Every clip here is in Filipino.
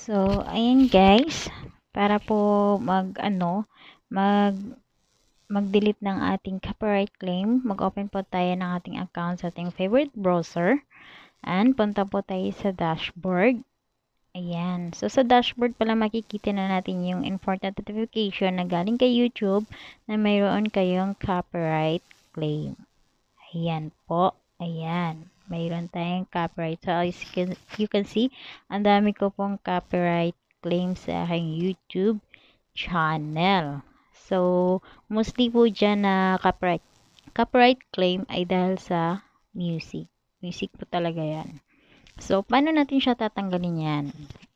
So, ayan guys, para po mag ano, mag mag-delete ng ating copyright claim, mag-open po tayo ng ating account sa ating favorite browser. And punta po tayo sa dashboard. Ayan. So, sa dashboard pala makikita na natin yung important notification na galing kay YouTube na mayroon kayong copyright claim. Ayan po. Ayan mayroon tayong copyright. So, as you can, you can see, ang dami ko pong copyright claims sa aking YouTube channel. So, mostly po dyan na copyright, copyright claim ay dahil sa music. Music po talaga yan. So, paano natin siya tatanggalin yan?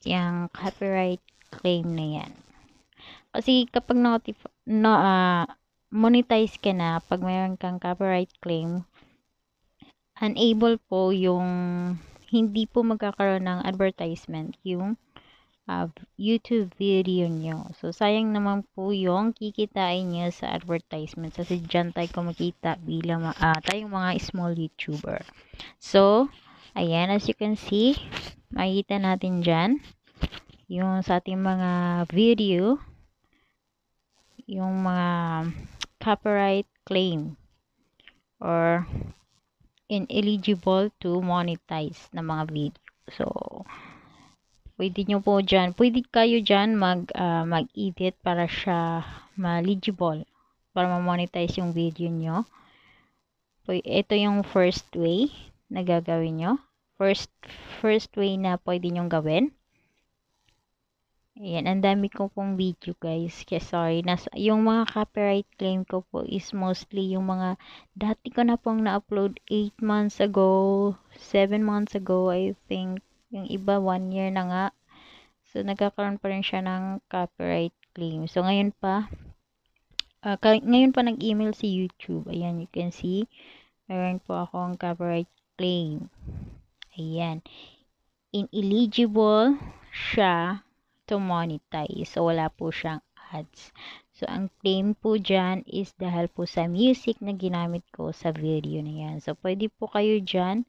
Yung copyright claim na yan. Kasi kapag na, no, uh, monetize ka na, pag mayroon kang copyright claim, unable po yung hindi po magkakaroon ng advertisement yung uh, YouTube video nyo. So, sayang naman po yung kikitain nyo sa advertisement. Kasi dyan tayo kumikita bilang uh, tayong mga small YouTuber. So, ayan, as you can see, makikita natin dyan yung sa ating mga video, yung mga copyright claim or ineligible to monetize ng mga video. So, pwede nyo po dyan, pwede kayo dyan mag, uh, mag-edit para siya ma-eligible para ma-monetize yung video nyo. Ito yung first way na gagawin nyo. First, first way na pwede nyong gawin. Ayan, ang dami ko pong video guys. Kaya sorry, nas yung mga copyright claim ko po is mostly yung mga dati ko na pong na-upload 8 months ago, 7 months ago, I think. Yung iba 1 year na nga. So, nagkakaroon pa rin siya ng copyright claim. So, ngayon pa, uh, ngayon pa nag-email si YouTube. Ayan, you can see, meron po akong copyright claim. Ayan. Ineligible siya to monetize. So, wala po siyang ads. So, ang claim po dyan is dahil po sa music na ginamit ko sa video na yan. So, pwede po kayo dyan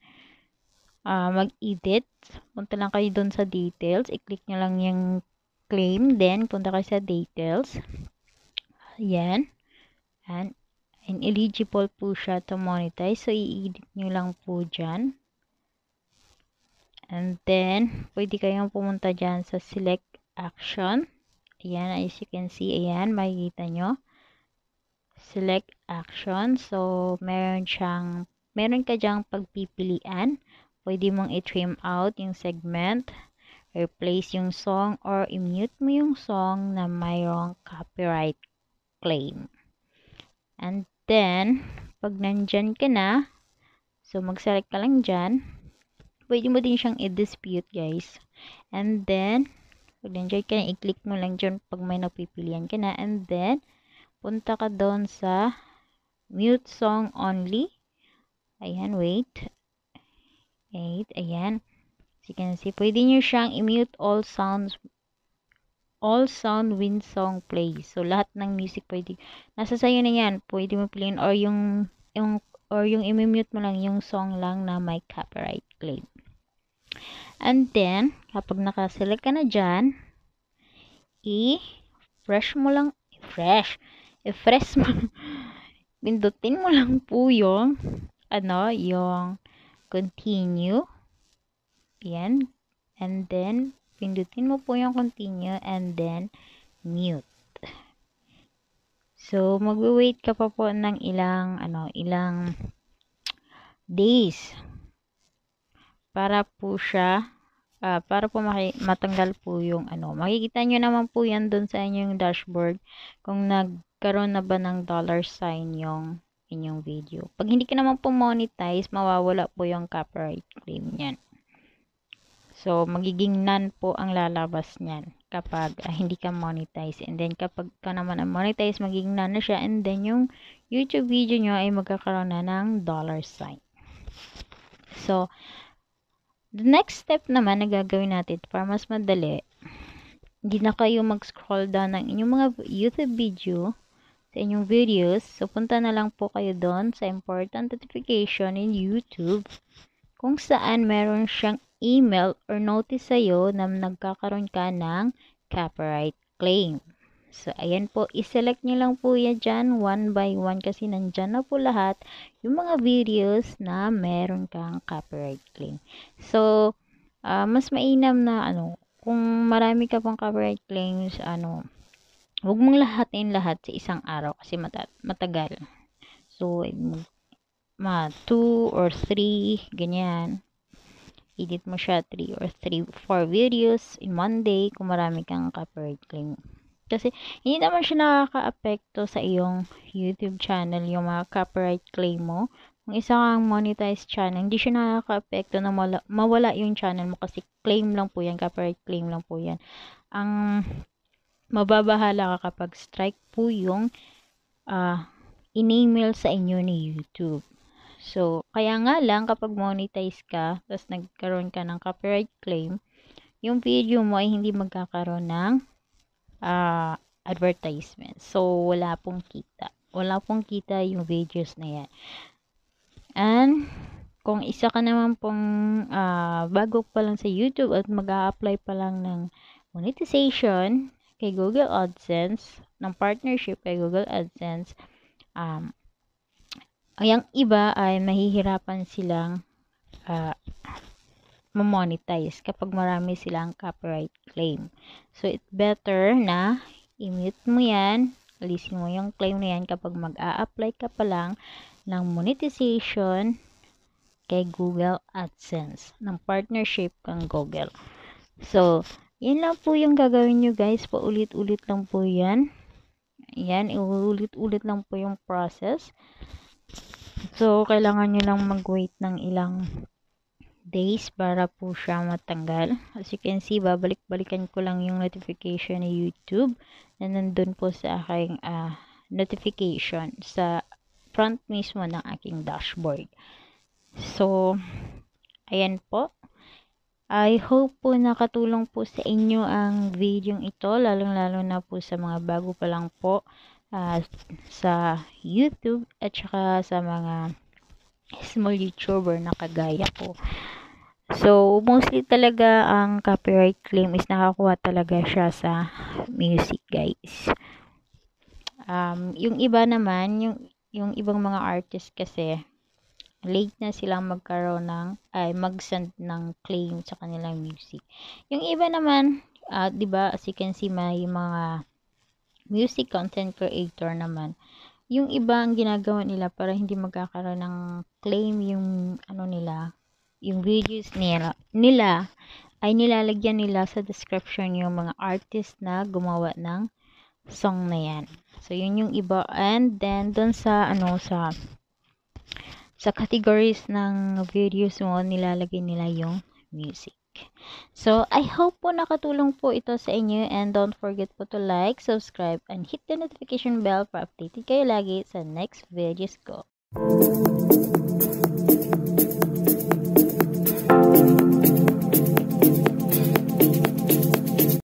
uh, mag-edit. Punta lang kayo doon sa details. I-click nyo lang yung claim. Then, punta kayo sa details. Yan. And, and eligible po siya to monetize. So, i-edit nyo lang po dyan. And then, pwede kayong pumunta dyan sa select action. Ayan, as you can see, ayan, makikita nyo. Select action. So, meron siyang, meron ka dyang pagpipilian. Pwede mong i-trim out yung segment, replace yung song, or i-mute mo yung song na mayroong copyright claim. And then, pag nandyan ka na, so mag-select ka lang dyan, pwede mo din siyang i-dispute guys. And then, pag nandyan ka na, i-click mo lang dyan pag may napipilian ka na. And then, punta ka doon sa mute song only. Ayan, wait. Wait, ayan. As you can see, pwede nyo siyang i-mute all sounds all sound win song play. So, lahat ng music pwede. Nasa sa'yo na yan. Pwede mo piliin or yung, yung or yung i-mute mo lang yung song lang na may copyright claim. And then, kapag nakaselect ka na dyan, i-fresh mo lang, fresh, i-fresh mo, pindutin mo lang po yung, ano, yung continue. Yan. And then, pindutin mo po yung continue and then mute. So, mag wait ka pa po ng ilang, ano, ilang days para po siya uh, para po matanggal po yung ano. Makikita nyo naman po yan doon sa inyong dashboard kung nagkaroon na ba ng dollar sign yung inyong video. Pag hindi ka naman po monetize, mawawala po yung copyright claim niyan. So, magiging none po ang lalabas niyan kapag uh, hindi ka monetize. And then, kapag ka naman ang monetize, magiging none na siya. And then, yung YouTube video nyo ay magkakaroon na ng dollar sign. So, The next step naman na gagawin natin para mas madali, hindi na kayo mag-scroll down ng inyong mga YouTube video sa inyong videos. So, punta na lang po kayo doon sa important notification in YouTube kung saan meron siyang email or notice sa'yo na nagkakaroon ka ng copyright claim. So, ayan po, I-select nyo lang po yan dyan, one by one, kasi nandyan na po lahat yung mga videos na meron kang copyright claim. So, uh, mas mainam na, ano, kung marami ka pang copyright claims, ano, huwag mong lahatin lahat sa isang araw kasi mata matagal. So, ma 2 or 3, ganyan. Edit mo siya 3 or 3, 4 videos in one day kung marami kang copyright claim. Kasi, hindi naman siya nakaka-apekto sa iyong YouTube channel, yung mga copyright claim mo. Kung isa kang monetized channel, hindi siya nakaka-apekto na mawala, mawala yung channel mo kasi claim lang po yan, copyright claim lang po yan. Ang mababahala ka kapag strike po yung uh, in-email sa inyo ni YouTube. So, kaya nga lang kapag monetize ka, tapos nagkaroon ka ng copyright claim, yung video mo ay hindi magkakaroon ng uh, advertisement. So, wala pong kita. Wala pong kita yung videos na yan. And, kung isa ka naman pong uh, bago pa lang sa YouTube at mag apply pa lang ng monetization kay Google AdSense, ng partnership kay Google AdSense, um, ay ang iba ay mahihirapan silang uh, ma-monetize kapag marami silang copyright claim. So, it better na i-mute mo yan, alisin mo yung claim na yan kapag mag-a-apply ka pa lang ng monetization kay Google AdSense, ng partnership kang Google. So, yan lang po yung gagawin nyo guys, paulit-ulit lang po yan. Yan, iulit-ulit lang po yung process. So, kailangan nyo lang mag-wait ng ilang days para po siya matanggal. As you can see, babalik-balikan ko lang yung notification ni YouTube na nandun po sa aking uh, notification sa front mismo ng aking dashboard. So, ayan po. I hope po nakatulong po sa inyo ang video ito, lalong-lalo na po sa mga bago pa lang po uh, sa YouTube at saka sa mga small YouTuber na kagaya ko. So, mostly talaga ang copyright claim is nakakuha talaga siya sa music, guys. Um, yung iba naman, yung, yung ibang mga artist kasi, late na silang magkaroon ng, ay, mag-send ng claim sa kanilang music. Yung iba naman, uh, ba as you can see, may mga music content creator naman yung iba ang ginagawa nila para hindi magkakaroon ng claim yung ano nila, yung videos nila, nila ay nilalagyan nila sa description yung mga artist na gumawa ng song na yan. So, yun yung iba. And then, dun sa, ano, sa, sa categories ng videos mo, nilalagay nila yung music. So, I hope po nakatulong po ito sa inyo and don't forget po to like, subscribe, and hit the notification bell para updated kayo lagi sa next videos ko.